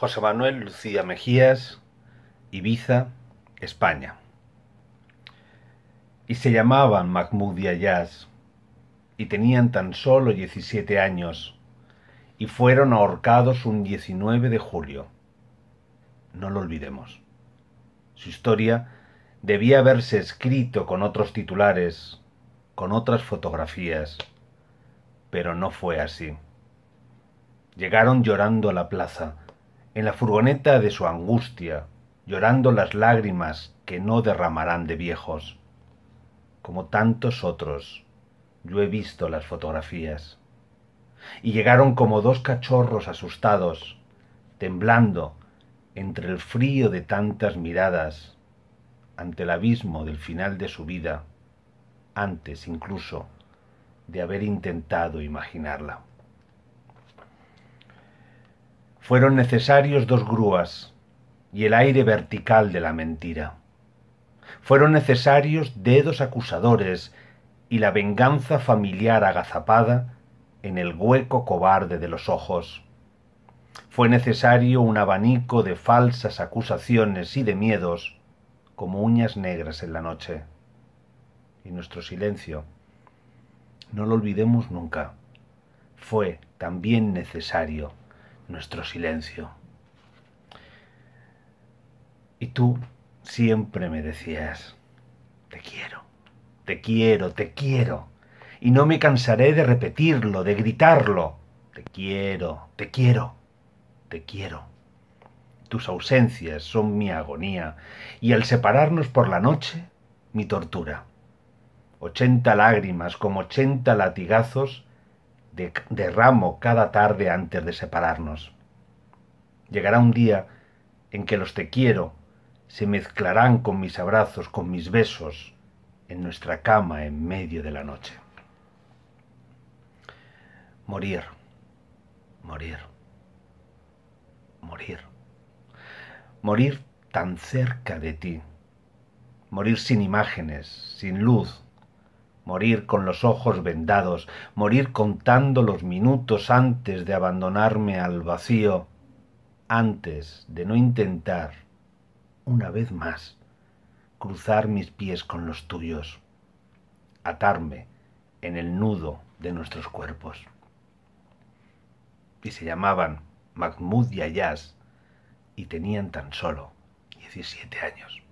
José Manuel Lucía Mejías, Ibiza, España. Y se llamaban Mahmoud y Ayaz, y tenían tan solo 17 años, y fueron ahorcados un 19 de julio. No lo olvidemos. Su historia debía haberse escrito con otros titulares, con otras fotografías, pero no fue así. Llegaron llorando a la plaza, en la furgoneta de su angustia, llorando las lágrimas que no derramarán de viejos. Como tantos otros, yo he visto las fotografías. Y llegaron como dos cachorros asustados, temblando entre el frío de tantas miradas, ante el abismo del final de su vida, antes incluso de haber intentado imaginarla fueron necesarios dos grúas y el aire vertical de la mentira. Fueron necesarios dedos acusadores y la venganza familiar agazapada en el hueco cobarde de los ojos. Fue necesario un abanico de falsas acusaciones y de miedos como uñas negras en la noche. Y nuestro silencio, no lo olvidemos nunca, fue también necesario nuestro silencio. Y tú siempre me decías, te quiero, te quiero, te quiero. Y no me cansaré de repetirlo, de gritarlo. Te quiero, te quiero, te quiero. Tus ausencias son mi agonía y al separarnos por la noche, mi tortura. Ochenta lágrimas como ochenta latigazos de, ramo cada tarde antes de separarnos. Llegará un día en que los te quiero se mezclarán con mis abrazos, con mis besos, en nuestra cama en medio de la noche. Morir, morir, morir. Morir tan cerca de ti. Morir sin imágenes, sin luz, morir con los ojos vendados, morir contando los minutos antes de abandonarme al vacío, antes de no intentar, una vez más, cruzar mis pies con los tuyos, atarme en el nudo de nuestros cuerpos. Y se llamaban Mahmoud y Ayaz y tenían tan solo 17 años.